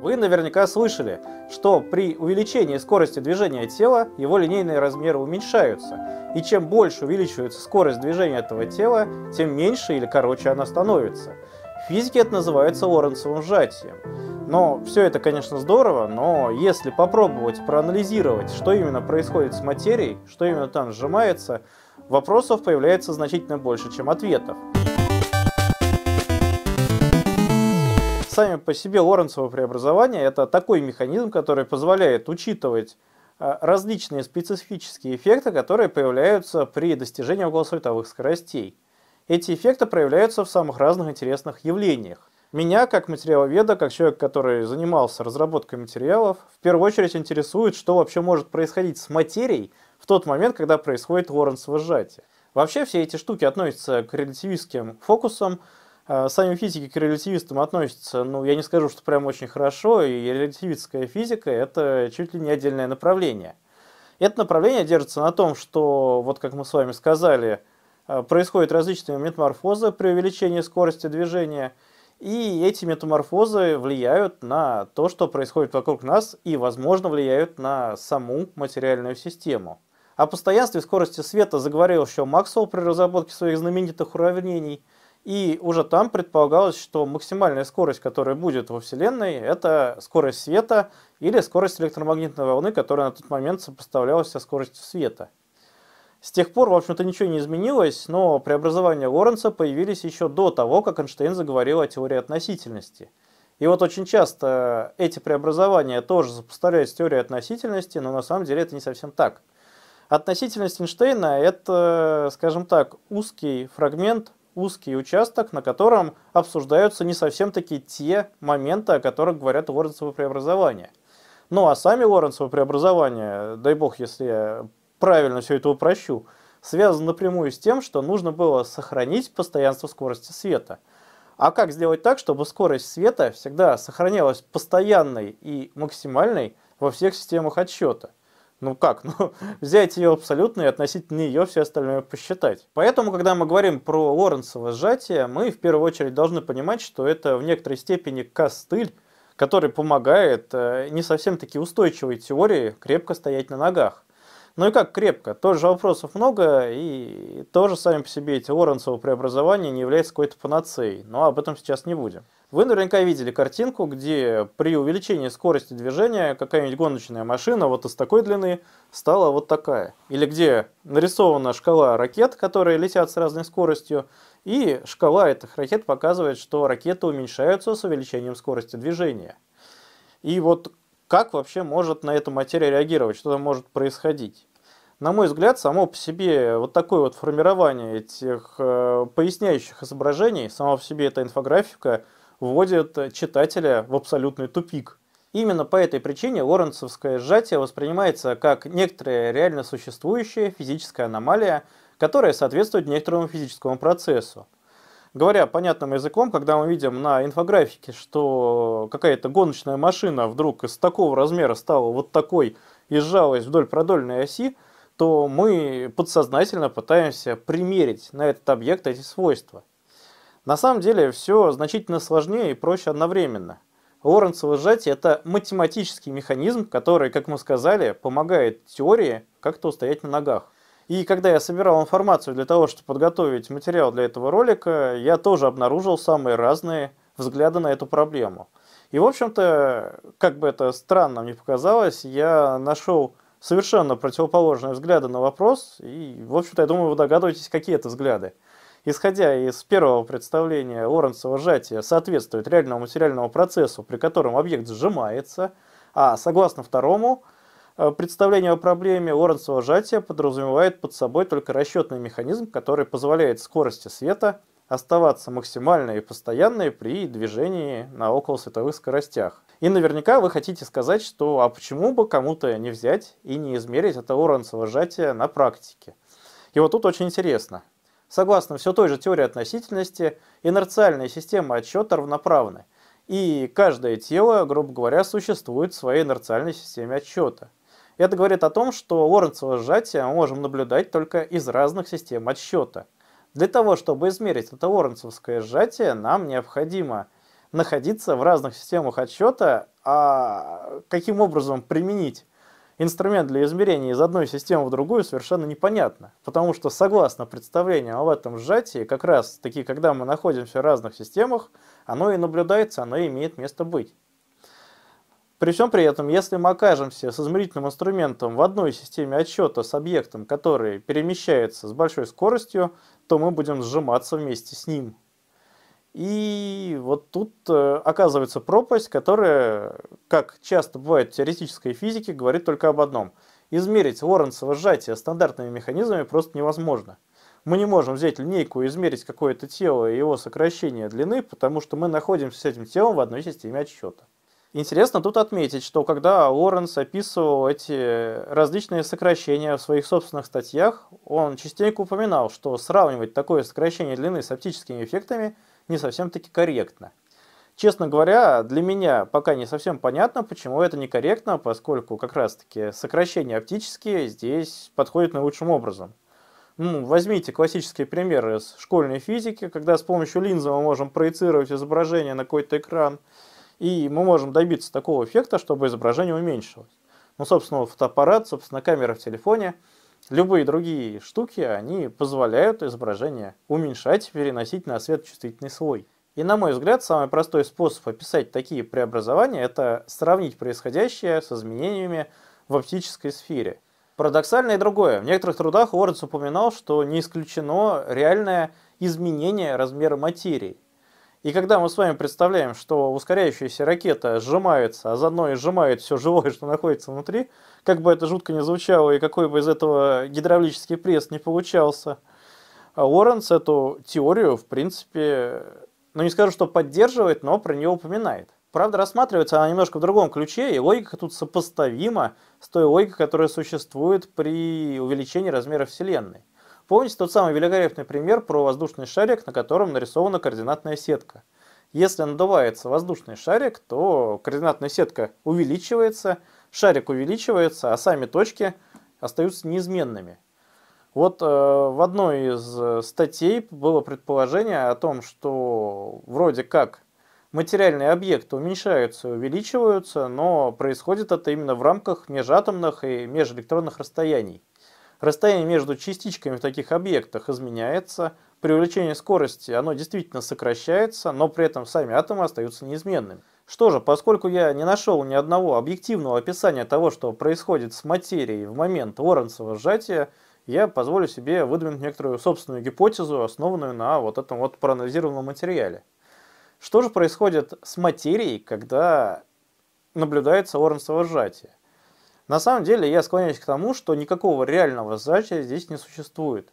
Вы наверняка слышали, что при увеличении скорости движения тела его линейные размеры уменьшаются, и чем больше увеличивается скорость движения этого тела, тем меньше или короче она становится. В физике это называется Лоренцевым сжатием. Но все это, конечно, здорово, но если попробовать проанализировать, что именно происходит с материей, что именно там сжимается, вопросов появляется значительно больше, чем ответов. сами по себе Лоренцево преобразование – это такой механизм, который позволяет учитывать э, различные специфические эффекты, которые появляются при достижении околосветовых скоростей. Эти эффекты проявляются в самых разных интересных явлениях. Меня, как материаловеда, как человек, который занимался разработкой материалов, в первую очередь интересует, что вообще может происходить с материей в тот момент, когда происходит Лоренцево сжатие. Вообще все эти штуки относятся к релятивистским фокусам, а, сами физики к релятивистам относятся, ну, я не скажу, что прям очень хорошо, и релятивистская физика – это чуть ли не отдельное направление. Это направление держится на том, что, вот как мы с вами сказали, а, происходят различные метаморфозы при увеличении скорости движения, и эти метаморфозы влияют на то, что происходит вокруг нас, и, возможно, влияют на саму материальную систему. О постоянстве скорости света заговорил еще Максвелл при разработке своих знаменитых уравнений – и уже там предполагалось, что максимальная скорость, которая будет во Вселенной, это скорость света или скорость электромагнитной волны, которая на тот момент сопоставлялась со скоростью света. С тех пор, в общем-то, ничего не изменилось, но преобразования Лоренца появились еще до того, как Эйнштейн заговорил о теории относительности. И вот очень часто эти преобразования тоже сопоставляют с теорией относительности, но на самом деле это не совсем так. Относительность Эйнштейна – это, скажем так, узкий фрагмент узкий участок, на котором обсуждаются не совсем такие те моменты, о которых говорят Лоренцевы преобразования. Ну а сами Лоренцевы преобразования, дай бог, если я правильно все это упрощу, связаны напрямую с тем, что нужно было сохранить постоянство скорости света. А как сделать так, чтобы скорость света всегда сохранялась постоянной и максимальной во всех системах отсчета? Ну как, ну взять ее абсолютно и относительно нее все остальное посчитать. Поэтому, когда мы говорим про Лоренцево сжатие, мы в первую очередь должны понимать, что это в некоторой степени костыль, который помогает э, не совсем таки устойчивой теории крепко стоять на ногах. Ну и как крепко? Тоже вопросов много, и тоже сами по себе эти Лоренцовы преобразования не являются какой-то панацеей, но об этом сейчас не будем. Вы наверняка видели картинку, где при увеличении скорости движения какая-нибудь гоночная машина вот из такой длины стала вот такая. Или где нарисована шкала ракет, которые летят с разной скоростью, и шкала этих ракет показывает, что ракеты уменьшаются с увеличением скорости движения. И вот как вообще может на эту материю реагировать, что там может происходить? на мой взгляд, само по себе вот такое вот формирование этих э, поясняющих изображений, сама по себе эта инфографика вводит читателя в абсолютный тупик. Именно по этой причине лоренцевское сжатие воспринимается как некоторая реально существующая физическая аномалия, которая соответствует некоторому физическому процессу. Говоря понятным языком, когда мы видим на инфографике, что какая-то гоночная машина вдруг из такого размера стала вот такой и сжалась вдоль продольной оси, то мы подсознательно пытаемся примерить на этот объект эти свойства. На самом деле все значительно сложнее и проще одновременно. Лоренцево сжатие – это математический механизм, который, как мы сказали, помогает теории как-то устоять на ногах. И когда я собирал информацию для того, чтобы подготовить материал для этого ролика, я тоже обнаружил самые разные взгляды на эту проблему. И, в общем-то, как бы это странно мне показалось, я нашел совершенно противоположные взгляды на вопрос, и, в общем-то, я думаю, вы догадываетесь, какие это взгляды. Исходя из первого представления Лоренцева сжатия соответствует реальному материальному процессу, при котором объект сжимается, а согласно второму, э, представлению о проблеме Лоренцева сжатия подразумевает под собой только расчетный механизм, который позволяет скорости света оставаться максимальной и постоянной при движении на околосветовых скоростях. И наверняка вы хотите сказать, что а почему бы кому-то не взять и не измерить это уронцево сжатие на практике. И вот тут очень интересно. Согласно все той же теории относительности, инерциальные системы отсчета равноправны. И каждое тело, грубо говоря, существует в своей инерциальной системе отсчета. Это говорит о том, что Лоренцево сжатие мы можем наблюдать только из разных систем отсчета. Для того, чтобы измерить это лоренцевское сжатие, нам необходимо находиться в разных системах отсчета, а каким образом применить инструмент для измерения из одной системы в другую совершенно непонятно. Потому что согласно представлениям об этом сжатии, как раз таки, когда мы находимся в разных системах, оно и наблюдается, оно и имеет место быть. При всем при этом, если мы окажемся с измерительным инструментом в одной системе отсчета с объектом, который перемещается с большой скоростью, то мы будем сжиматься вместе с ним, и вот тут э, оказывается пропасть, которая, как часто бывает в теоретической физике, говорит только об одном. Измерить Лоренцево сжатие стандартными механизмами просто невозможно. Мы не можем взять линейку и измерить какое-то тело и его сокращение длины, потому что мы находимся с этим телом в одной системе отсчета. Интересно тут отметить, что когда Лоренс описывал эти различные сокращения в своих собственных статьях, он частенько упоминал, что сравнивать такое сокращение длины с оптическими эффектами не совсем-таки корректно. Честно говоря, для меня пока не совсем понятно, почему это некорректно, поскольку как раз-таки сокращения оптические здесь подходят наилучшим образом. Ну, возьмите классические примеры из школьной физики, когда с помощью линзы мы можем проецировать изображение на какой-то экран – и мы можем добиться такого эффекта, чтобы изображение уменьшилось. Ну, собственно, фотоаппарат, собственно, камера в телефоне, любые другие штуки, они позволяют изображение уменьшать, переносить на светочувствительный слой. И на мой взгляд, самый простой способ описать такие преобразования – это сравнить происходящее с изменениями в оптической сфере. Парадоксально и другое. В некоторых трудах Уордс упоминал, что не исключено реальное изменение размера материи. И когда мы с вами представляем, что ускоряющаяся ракета сжимается, а заодно и сжимает все живое, что находится внутри, как бы это жутко не звучало и какой бы из этого гидравлический пресс не получался, а Лоренс эту теорию, в принципе, ну не скажу, что поддерживает, но про нее упоминает. Правда, рассматривается она немножко в другом ключе, и логика тут сопоставима с той логикой, которая существует при увеличении размера Вселенной. Помните тот самый великолепный пример про воздушный шарик, на котором нарисована координатная сетка? Если надувается воздушный шарик, то координатная сетка увеличивается, шарик увеличивается, а сами точки остаются неизменными. Вот э, в одной из э, статей было предположение о том, что вроде как материальные объекты уменьшаются и увеличиваются, но происходит это именно в рамках межатомных и межэлектронных расстояний. Расстояние между частичками в таких объектах изменяется, при увеличении скорости оно действительно сокращается, но при этом сами атомы остаются неизменными. Что же, поскольку я не нашел ни одного объективного описания того, что происходит с материей в момент Уорренцева сжатия, я позволю себе выдвинуть некоторую собственную гипотезу, основанную на вот этом вот проанализированном материале. Что же происходит с материей, когда наблюдается Уорренцево сжатие? На самом деле я склоняюсь к тому, что никакого реального сжатия здесь не существует.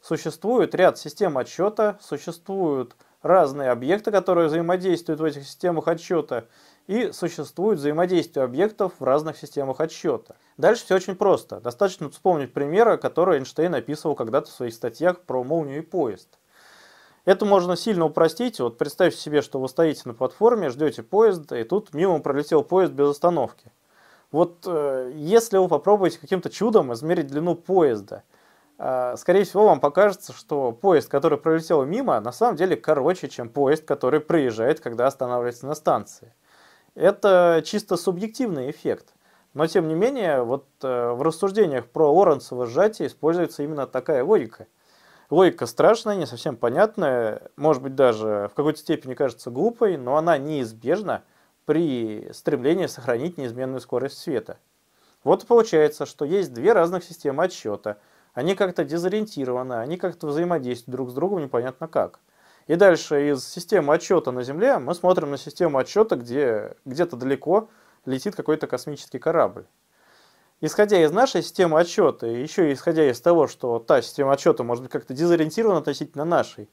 Существует ряд систем отчета, существуют разные объекты, которые взаимодействуют в этих системах отчета, и существует взаимодействие объектов в разных системах отсчета. Дальше все очень просто. Достаточно вспомнить примеры, которые Эйнштейн описывал когда-то в своих статьях про молнию и поезд. Это можно сильно упростить. Вот представьте себе, что вы стоите на платформе, ждете поезд, и тут мимо пролетел поезд без остановки. Вот э, если вы попробуете каким-то чудом измерить длину поезда, э, скорее всего, вам покажется, что поезд, который пролетел мимо, на самом деле короче, чем поезд, который проезжает, когда останавливается на станции. Это чисто субъективный эффект. Но, тем не менее, вот э, в рассуждениях про Лоренцево сжатие используется именно такая логика. Логика страшная, не совсем понятная, может быть, даже в какой-то степени кажется глупой, но она неизбежна – при стремлении сохранить неизменную скорость света. Вот получается, что есть две разных системы отсчета. Они как-то дезориентированы, они как-то взаимодействуют друг с другом непонятно как. И дальше из системы отчета на Земле мы смотрим на систему отчета, где где-то далеко летит какой-то космический корабль. Исходя из нашей системы отчета, и еще исходя из того, что та система отчета может быть как-то дезориентирована относительно нашей,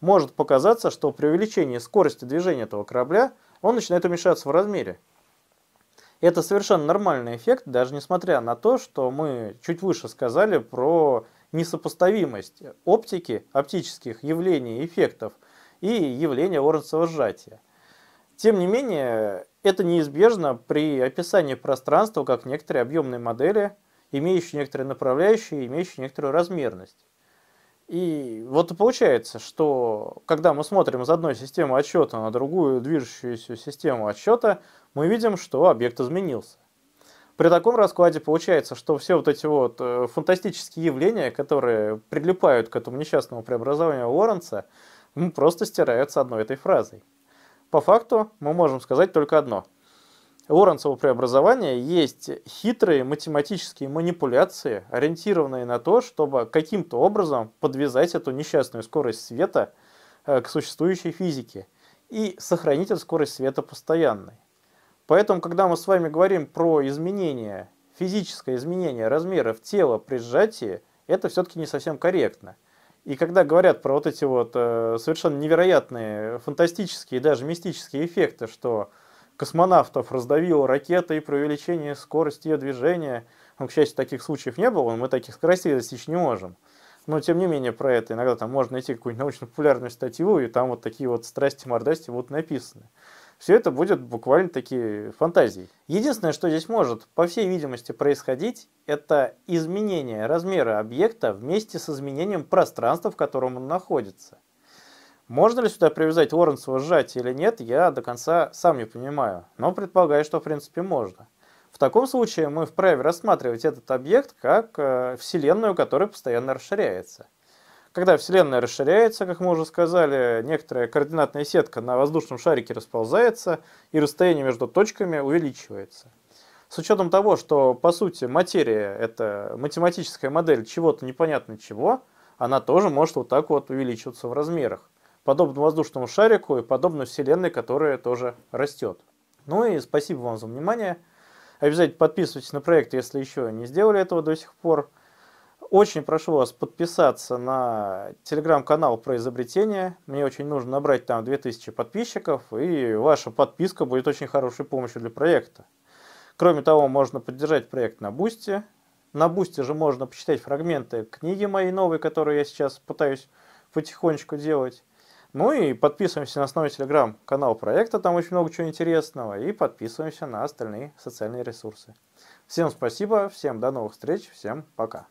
может показаться, что при увеличении скорости движения этого корабля – он начинает уменьшаться в размере. это совершенно нормальный эффект, даже несмотря на то, что мы чуть выше сказали про несопоставимость оптики, оптических явлений, эффектов и явления Орнцева сжатия. Тем не менее, это неизбежно при описании пространства как некоторой объемной модели, имеющей некоторые направляющие, имеющие некоторую размерность. И вот и получается, что когда мы смотрим из одной системы отчета на другую движущуюся систему отчета, мы видим, что объект изменился. При таком раскладе получается, что все вот эти вот э, фантастические явления, которые прилипают к этому несчастному преобразованию Лоренца, ну, просто стираются одной этой фразой. По факту мы можем сказать только одно – Лоренцева преобразования есть хитрые математические манипуляции, ориентированные на то, чтобы каким-то образом подвязать эту несчастную скорость света э, к существующей физике и сохранить эту скорость света постоянной. Поэтому, когда мы с вами говорим про изменение, физическое изменение размеров тела при сжатии, это все-таки не совсем корректно. И когда говорят про вот эти вот э, совершенно невероятные, фантастические, даже мистические эффекты, что космонавтов раздавило и при увеличении скорости ее движения. Ну, к счастью, таких случаев не было, мы таких скоростей достичь не можем. Но, тем не менее, про это иногда там можно найти какую-нибудь научно-популярную статью, и там вот такие вот страсти-мордасти будут написаны. Все это будет буквально такие фантазии. Единственное, что здесь может, по всей видимости, происходить, это изменение размера объекта вместе с изменением пространства, в котором он находится. Можно ли сюда привязать Лоренцево сжатие или нет, я до конца сам не понимаю, но предполагаю, что в принципе можно. В таком случае мы вправе рассматривать этот объект как э, Вселенную, которая постоянно расширяется. Когда Вселенная расширяется, как мы уже сказали, некоторая координатная сетка на воздушном шарике расползается, и расстояние между точками увеличивается. С учетом того, что, по сути, материя – это математическая модель чего-то непонятно чего, она тоже может вот так вот увеличиваться в размерах подобно воздушному шарику и подобно вселенной, которая тоже растет. Ну и спасибо вам за внимание. Обязательно подписывайтесь на проект, если еще не сделали этого до сих пор. Очень прошу вас подписаться на телеграм-канал про изобретение. Мне очень нужно набрать там 2000 подписчиков, и ваша подписка будет очень хорошей помощью для проекта. Кроме того, можно поддержать проект на Бусте. На Бусте же можно почитать фрагменты книги моей новой, которую я сейчас пытаюсь потихонечку делать. Ну и подписываемся на основе телеграм-канал проекта, там очень много чего интересного, и подписываемся на остальные социальные ресурсы. Всем спасибо, всем до новых встреч, всем пока.